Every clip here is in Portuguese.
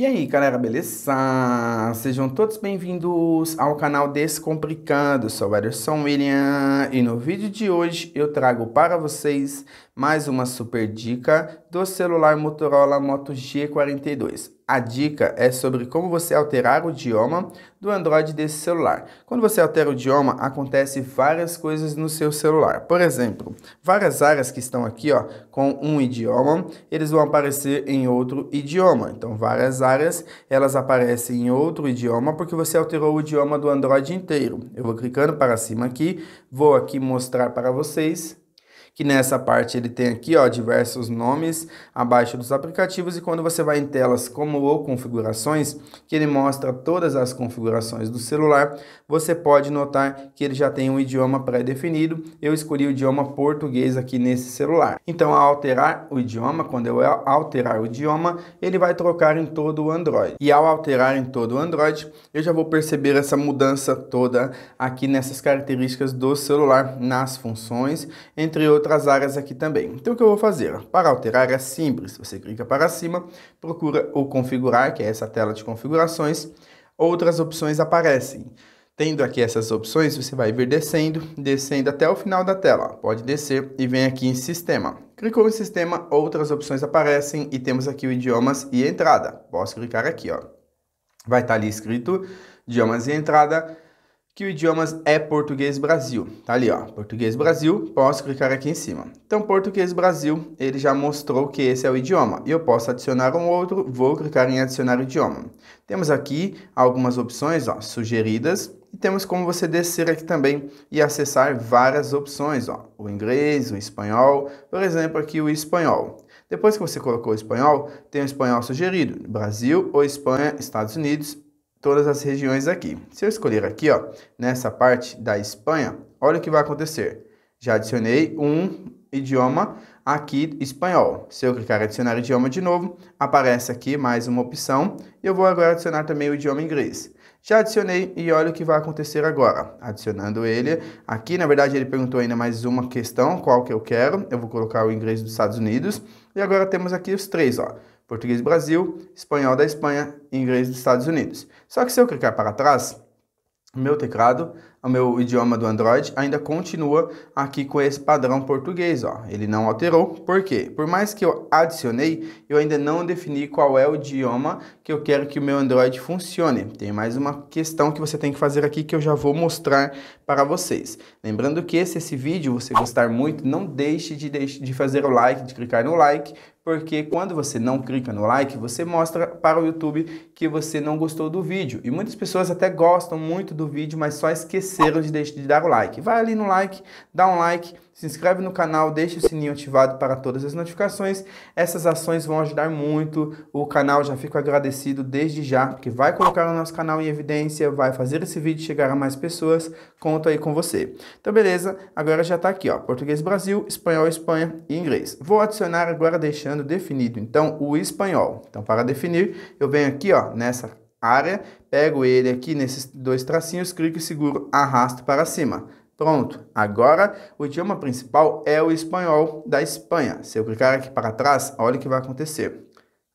E aí, galera, beleza? Sejam todos bem-vindos ao canal Descomplicando. Sou Ederson William e no vídeo de hoje eu trago para vocês mais uma super dica do celular Motorola Moto G42. A dica é sobre como você alterar o idioma do Android desse celular. Quando você altera o idioma, acontece várias coisas no seu celular. Por exemplo, várias áreas que estão aqui ó, com um idioma, eles vão aparecer em outro idioma. Então, várias áreas, elas aparecem em outro idioma porque você alterou o idioma do Android inteiro. Eu vou clicando para cima aqui, vou aqui mostrar para vocês que nessa parte ele tem aqui ó, diversos nomes abaixo dos aplicativos e quando você vai em telas como ou configurações, que ele mostra todas as configurações do celular, você pode notar que ele já tem um idioma pré-definido, eu escolhi o idioma português aqui nesse celular. Então ao alterar o idioma, quando eu alterar o idioma, ele vai trocar em todo o Android. E ao alterar em todo o Android, eu já vou perceber essa mudança toda aqui nessas características do celular, nas funções, entre outras outras áreas aqui também. Então o que eu vou fazer? Para alterar é simples, você clica para cima, procura o configurar, que é essa tela de configurações, outras opções aparecem. Tendo aqui essas opções, você vai vir descendo, descendo até o final da tela. Pode descer e vem aqui em Sistema. Clicou em Sistema, outras opções aparecem e temos aqui o Idiomas e Entrada. Posso clicar aqui, ó. Vai estar tá ali escrito Idiomas e Entrada que o idioma é português Brasil. Tá ali, ó, português Brasil, posso clicar aqui em cima. Então, português Brasil, ele já mostrou que esse é o idioma. E eu posso adicionar um outro, vou clicar em adicionar idioma. Temos aqui algumas opções, ó, sugeridas. E temos como você descer aqui também e acessar várias opções, ó, o inglês, o espanhol, por exemplo, aqui o espanhol. Depois que você colocou o espanhol, tem o espanhol sugerido, Brasil ou Espanha, Estados Unidos, todas as regiões aqui. Se eu escolher aqui, ó, nessa parte da Espanha, olha o que vai acontecer. Já adicionei um idioma aqui espanhol. Se eu clicar em adicionar idioma de novo, aparece aqui mais uma opção. E eu vou agora adicionar também o idioma inglês. Já adicionei e olha o que vai acontecer agora. Adicionando ele, aqui na verdade ele perguntou ainda mais uma questão, qual que eu quero. Eu vou colocar o inglês dos Estados Unidos. E agora temos aqui os três, ó português do Brasil, espanhol da Espanha, inglês dos Estados Unidos. Só que se eu clicar para trás, meu teclado o meu idioma do Android ainda continua aqui com esse padrão português, ó. Ele não alterou, por quê? Por mais que eu adicionei, eu ainda não defini qual é o idioma que eu quero que o meu Android funcione. Tem mais uma questão que você tem que fazer aqui que eu já vou mostrar para vocês. Lembrando que se esse vídeo você gostar muito, não deixe de, de fazer o like, de clicar no like, porque quando você não clica no like, você mostra para o YouTube que você não gostou do vídeo. E muitas pessoas até gostam muito do vídeo, mas só esquecem esqueceram de, de dar o like. Vai ali no like, dá um like, se inscreve no canal, deixa o sininho ativado para todas as notificações. Essas ações vão ajudar muito o canal, já fico agradecido desde já, porque vai colocar o nosso canal em evidência, vai fazer esse vídeo chegar a mais pessoas. Conto aí com você. Então beleza, agora já está aqui, ó, português Brasil, espanhol Espanha e inglês. Vou adicionar agora deixando definido então o espanhol. Então para definir, eu venho aqui, ó, nessa área, pego ele aqui nesses dois tracinhos, clico e seguro, arrasto para cima. Pronto, agora o idioma principal é o espanhol da Espanha. Se eu clicar aqui para trás, olha o que vai acontecer.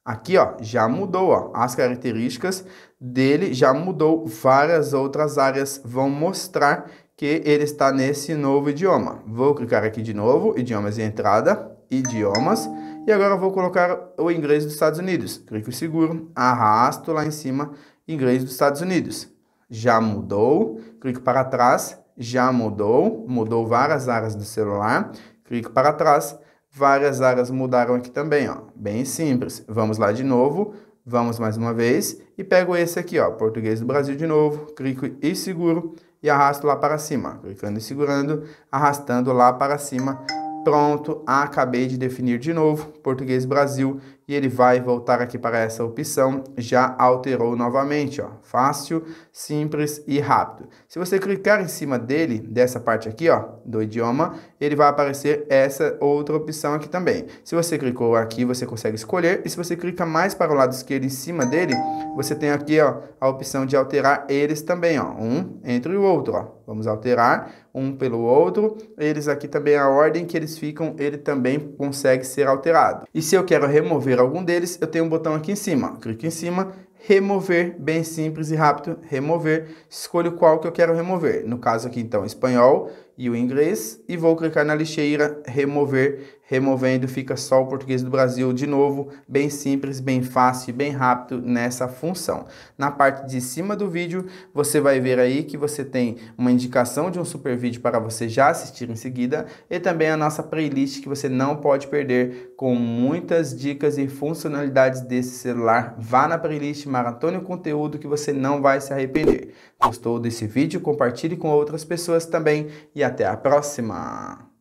Aqui ó, já mudou, ó, as características dele já mudou, várias outras áreas vão mostrar que ele está nesse novo idioma. Vou clicar aqui de novo, idiomas de entrada, idiomas, e agora vou colocar o inglês dos Estados Unidos. Clico seguro, arrasto lá em cima, inglês dos Estados Unidos. Já mudou, clico para trás, já mudou, mudou várias áreas do celular. Clico para trás, várias áreas mudaram aqui também, ó. Bem simples. Vamos lá de novo, vamos mais uma vez e pego esse aqui, ó, português do Brasil de novo, clico e seguro e arrasto lá para cima, clicando e segurando, arrastando lá para cima Pronto, acabei de definir de novo, português Brasil ele vai voltar aqui para essa opção, já alterou novamente, ó, fácil, simples e rápido. Se você clicar em cima dele, dessa parte aqui, ó, do idioma, ele vai aparecer essa outra opção aqui também. Se você clicou aqui, você consegue escolher, e se você clica mais para o lado esquerdo em cima dele, você tem aqui, ó, a opção de alterar eles também, ó, um entre o outro, ó. Vamos alterar um pelo outro, eles aqui também, a ordem que eles ficam, ele também consegue ser alterado. E se eu quero remover algum deles, eu tenho um botão aqui em cima. Clico em cima remover, bem simples e rápido, remover. Escolho qual que eu quero remover. No caso aqui, então, espanhol e o inglês. E vou clicar na lixeira, remover. Removendo fica só o português do Brasil de novo. Bem simples, bem fácil e bem rápido nessa função. Na parte de cima do vídeo, você vai ver aí que você tem uma indicação de um super vídeo para você já assistir em seguida. E também a nossa playlist que você não pode perder com muitas dicas e funcionalidades desse celular. Vá na playlist maratone o conteúdo que você não vai se arrepender. Gostou desse vídeo? Compartilhe com outras pessoas também e até a próxima!